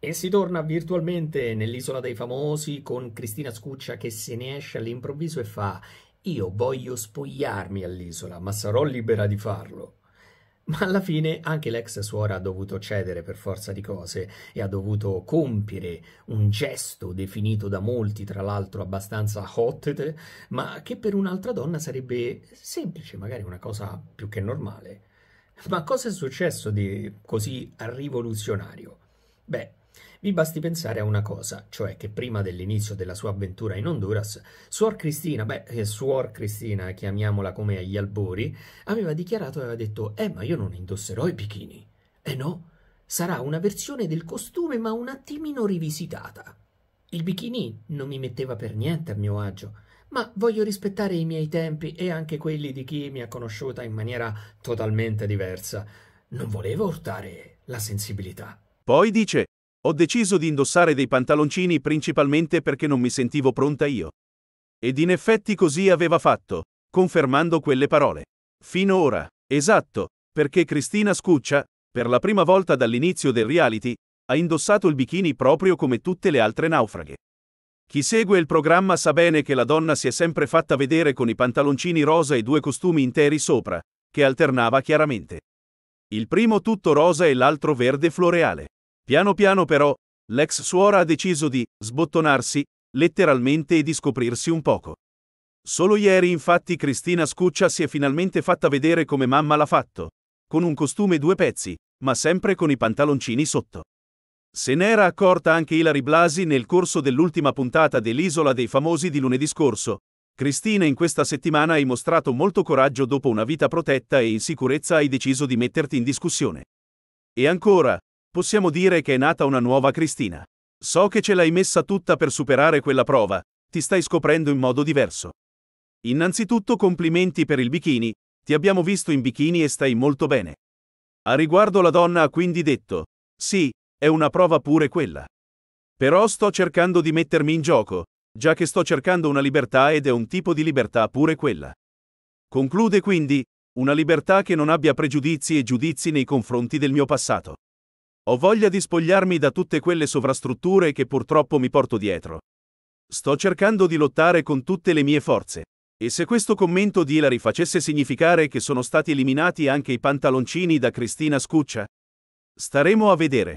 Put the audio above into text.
E si torna virtualmente nell'isola dei famosi con Cristina Scuccia che se ne esce all'improvviso e fa io voglio spogliarmi all'isola, ma sarò libera di farlo. Ma alla fine anche l'ex suora ha dovuto cedere per forza di cose e ha dovuto compiere un gesto definito da molti, tra l'altro abbastanza hot, ma che per un'altra donna sarebbe semplice, magari una cosa più che normale. Ma cosa è successo di così rivoluzionario? Beh, vi basti pensare a una cosa, cioè che prima dell'inizio della sua avventura in Honduras, Suor Cristina, beh, eh, Suor Cristina, chiamiamola come agli albori, aveva dichiarato e aveva detto «Eh, ma io non indosserò i bikini». Eh no, sarà una versione del costume ma un attimino rivisitata. Il bikini non mi metteva per niente a mio agio, ma voglio rispettare i miei tempi e anche quelli di chi mi ha conosciuta in maniera totalmente diversa. Non volevo urtare la sensibilità. Poi dice ho deciso di indossare dei pantaloncini principalmente perché non mi sentivo pronta io. Ed in effetti così aveva fatto, confermando quelle parole. Fino ora, esatto, perché Cristina Scuccia, per la prima volta dall'inizio del reality, ha indossato il bikini proprio come tutte le altre naufraghe. Chi segue il programma sa bene che la donna si è sempre fatta vedere con i pantaloncini rosa e due costumi interi sopra, che alternava chiaramente. Il primo tutto rosa e l'altro verde floreale. Piano piano però, l'ex suora ha deciso di sbottonarsi, letteralmente e di scoprirsi un poco. Solo ieri infatti Cristina Scuccia si è finalmente fatta vedere come mamma l'ha fatto, con un costume due pezzi, ma sempre con i pantaloncini sotto. Se n'era accorta anche Ilari Blasi nel corso dell'ultima puntata dell'Isola dei Famosi di lunedì scorso. Cristina in questa settimana hai mostrato molto coraggio dopo una vita protetta e in sicurezza hai deciso di metterti in discussione. E ancora, Possiamo dire che è nata una nuova Cristina. So che ce l'hai messa tutta per superare quella prova, ti stai scoprendo in modo diverso. Innanzitutto complimenti per il bikini, ti abbiamo visto in bikini e stai molto bene. A riguardo la donna ha quindi detto, sì, è una prova pure quella. Però sto cercando di mettermi in gioco, già che sto cercando una libertà ed è un tipo di libertà pure quella. Conclude quindi, una libertà che non abbia pregiudizi e giudizi nei confronti del mio passato. Ho voglia di spogliarmi da tutte quelle sovrastrutture che purtroppo mi porto dietro. Sto cercando di lottare con tutte le mie forze. E se questo commento di Hilary facesse significare che sono stati eliminati anche i pantaloncini da Cristina Scuccia? Staremo a vedere.